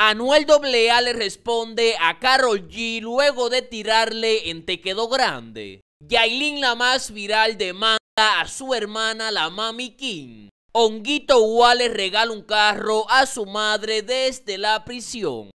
Anuel AA le responde a Carol G luego de tirarle en Te Quedó Grande. Yailin la más viral demanda a su hermana la Mami King. Honguito le regala un carro a su madre desde la prisión.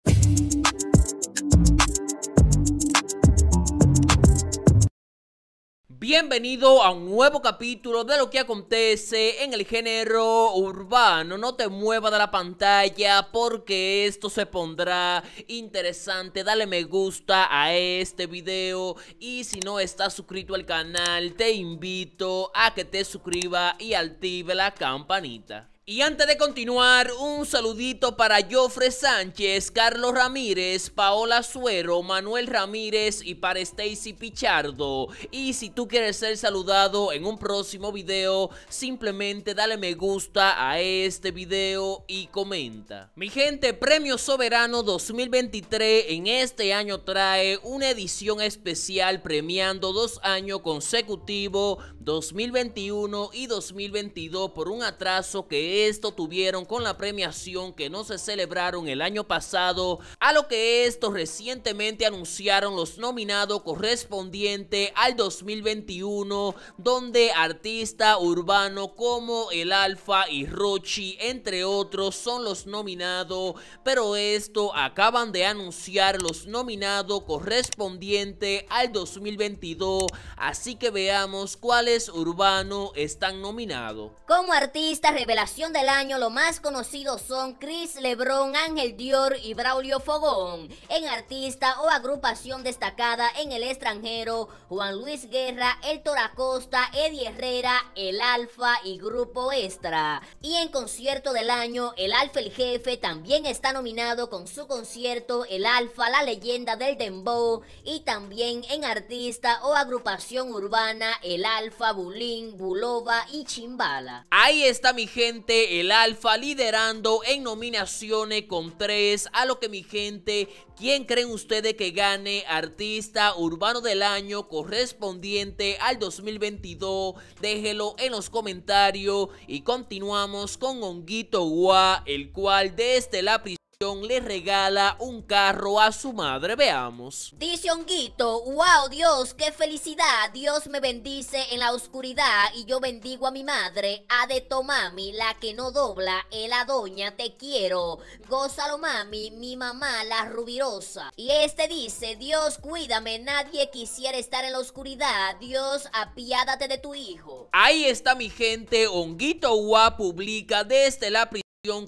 Bienvenido a un nuevo capítulo de lo que acontece en el género urbano. No te muevas de la pantalla porque esto se pondrá interesante. Dale me gusta a este video y si no estás suscrito al canal te invito a que te suscribas y active la campanita. Y antes de continuar, un saludito para Jofre Sánchez, Carlos Ramírez, Paola Suero, Manuel Ramírez y para Stacy Pichardo. Y si tú quieres ser saludado en un próximo video, simplemente dale me gusta a este video y comenta. Mi gente, Premio Soberano 2023 en este año trae una edición especial premiando dos años consecutivos, 2021 y 2022 por un atraso que es esto tuvieron con la premiación que no se celebraron el año pasado, a lo que estos recientemente anunciaron los nominados correspondiente al 2021, donde artista urbano como El Alfa y Rochi, entre otros, son los nominados, pero esto acaban de anunciar los nominados correspondiente al 2022, así que veamos cuáles urbano están nominados. Como artista revelación del año, lo más conocidos son Chris Lebron, Ángel Dior y Braulio Fogón. En artista o agrupación destacada en el extranjero, Juan Luis Guerra, El Acosta, Eddie Herrera, El Alfa y Grupo Extra. Y en concierto del año, El Alfa el Jefe también está nominado con su concierto El Alfa, la leyenda del Dembow. Y también en artista o agrupación urbana, El Alfa, Bulín, Buloba y Chimbala. Ahí está mi gente el Alfa liderando en nominaciones con tres. A lo que mi gente, ¿quién creen ustedes que gane artista urbano del año correspondiente al 2022? Déjelo en los comentarios y continuamos con Honguito Gua, el cual desde la prisión le regala un carro a su madre. Veamos. dice honguito, wow, Dios, qué felicidad. Dios me bendice en la oscuridad y yo bendigo a mi madre, a de Tomami, la que no dobla, el doña, te quiero. Gózalo, mami, mi mamá, la rubirosa. Y este dice, Dios, cuídame, nadie quisiera estar en la oscuridad. Dios, apiádate de tu hijo. Ahí está mi gente, Honguito wow, publica desde la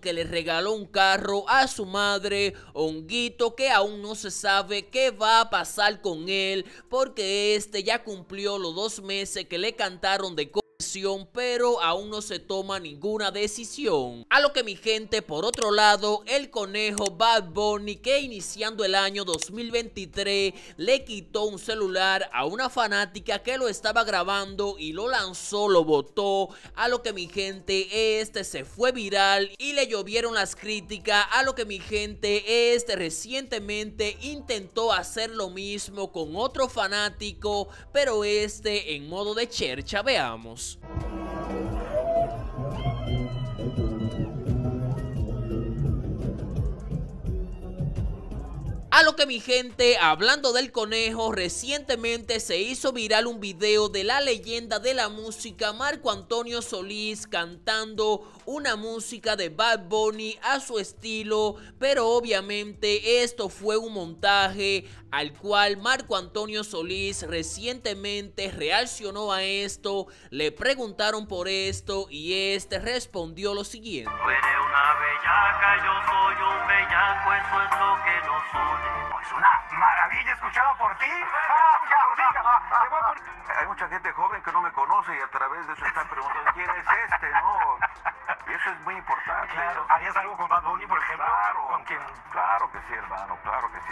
que le regaló un carro a su madre, Honguito, que aún no se sabe qué va a pasar con él, porque este ya cumplió los dos meses que le cantaron de pero aún no se toma ninguna decisión. A lo que mi gente, por otro lado, el conejo Bad Bunny, que iniciando el año 2023 le quitó un celular a una fanática que lo estaba grabando y lo lanzó, lo botó. A lo que mi gente, este se fue viral y le llovieron las críticas. A lo que mi gente, este recientemente intentó hacer lo mismo con otro fanático, pero este en modo de chercha, veamos. Oh. A lo que mi gente, hablando del conejo, recientemente se hizo viral un video de la leyenda de la música Marco Antonio Solís cantando una música de Bad Bunny a su estilo, pero obviamente esto fue un montaje al cual Marco Antonio Solís recientemente reaccionó a esto, le preguntaron por esto y este respondió lo siguiente. Pues una maravilla escuchado por ti. Hay mucha gente joven que no me conoce y a través de eso están preguntando quién es este, ¿no? Y eso es muy importante. Claro. ¿Harías algo con Bad por ejemplo? Claro que sí, hermano, claro que sí.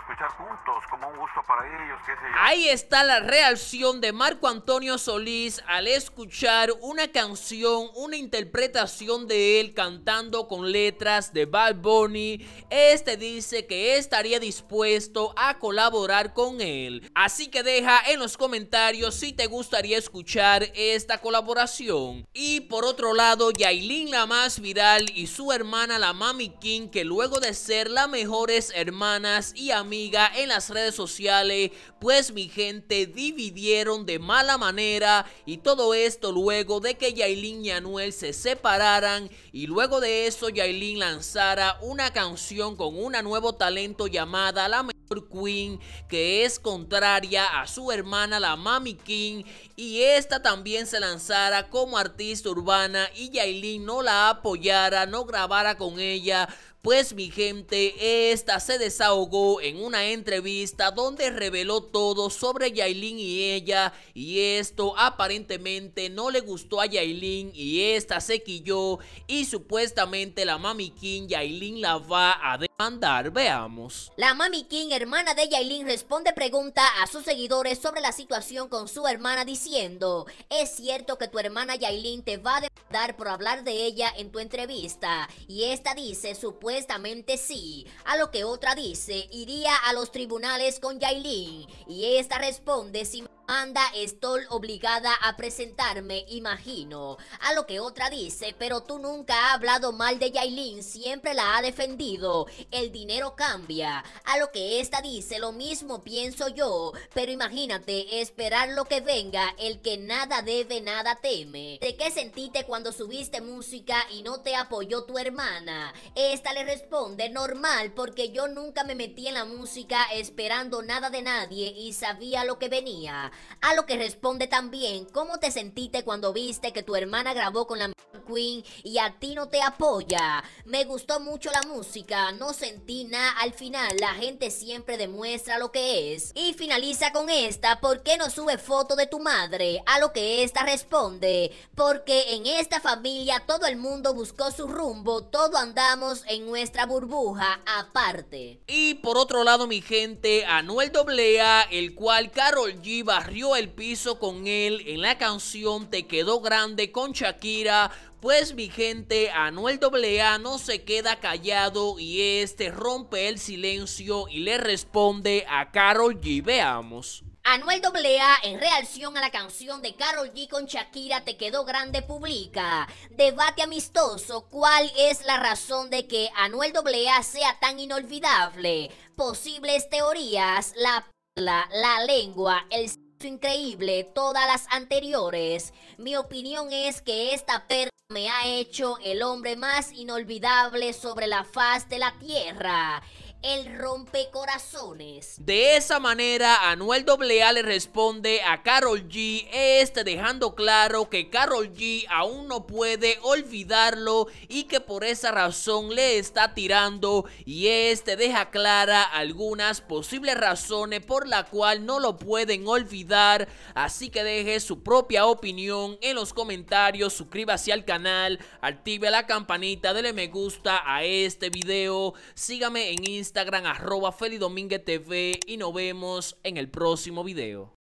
escuchar juntos, como un gusto para ellos, Ahí está la reacción de Marco Antonio Solís al escuchar una canción, una interpretación de él cantando con letras de Bad Bunny. Este dice que estaría dispuesto a colaborar con él. Así que deja en los comentarios si te gustaría escuchar esta colaboración. Y por otro lado, Yailin, la más viral, y su hermana, la Mami King, que luego de ser las mejores hermanas y amigas en las redes sociales, pues mi gente dividieron de mala manera y todo esto luego de que Yailin y Anuel se separaran y luego de eso Yailin lanzara una canción con un nuevo talento llamada La Mejor Queen, que es contraria a su hermana la Mami King y esta también se lanzara como artista urbana y Yailin no la apoyara, no grabara con ella, pues mi gente, esta se desahogó en una entrevista donde reveló todo sobre Yailin y ella y esto aparentemente no le gustó a Yailin y esta se quilló y supuestamente la mami King Yailin la va a andar, veamos. La Mami King, hermana de Yailin, responde pregunta a sus seguidores sobre la situación con su hermana diciendo Es cierto que tu hermana Yailin te va a dar por hablar de ella en tu entrevista Y esta dice supuestamente sí A lo que otra dice iría a los tribunales con Yailin Y esta responde sí Anda, estoy obligada a presentarme, imagino. A lo que otra dice, pero tú nunca has hablado mal de Yailin, siempre la ha defendido. El dinero cambia. A lo que esta dice, lo mismo pienso yo, pero imagínate esperar lo que venga, el que nada debe, nada teme. ¿De qué sentiste cuando subiste música y no te apoyó tu hermana? Esta le responde, normal, porque yo nunca me metí en la música esperando nada de nadie y sabía lo que venía. A lo que responde también, ¿cómo te sentiste cuando viste que tu hermana grabó con la Queen y a ti no te apoya? Me gustó mucho la música, no sentí nada al final, la gente siempre demuestra lo que es. Y finaliza con esta, ¿por qué no sube foto de tu madre? A lo que esta responde, porque en esta familia todo el mundo buscó su rumbo, todo andamos en nuestra burbuja aparte. Y por otro lado mi gente, Anuel Doblea, el cual Carol G barrió el piso con él en la canción Te quedó grande con Shakira. Pues mi gente, Anuel AA no se queda callado y este rompe el silencio y le responde a Carol G. Veamos. Anuel AA, en reacción a la canción de Carol G con Shakira Te quedó grande publica debate amistoso, ¿cuál es la razón de que Anuel AA sea tan inolvidable? Posibles teorías, la la, la lengua, el increíble todas las anteriores. Mi opinión es que esta perra me ha hecho el hombre más inolvidable sobre la faz de la tierra el rompecorazones. De esa manera, Anuel AA le responde a Carol G, este dejando claro que Carol G aún no puede olvidarlo y que por esa razón le está tirando y este deja clara algunas posibles razones por la cual no lo pueden olvidar, así que deje su propia opinión en los comentarios, suscríbase al canal, active la campanita, dele me gusta a este video, sígame en Instagram Instagram arroba Feli TV y nos vemos en el próximo video.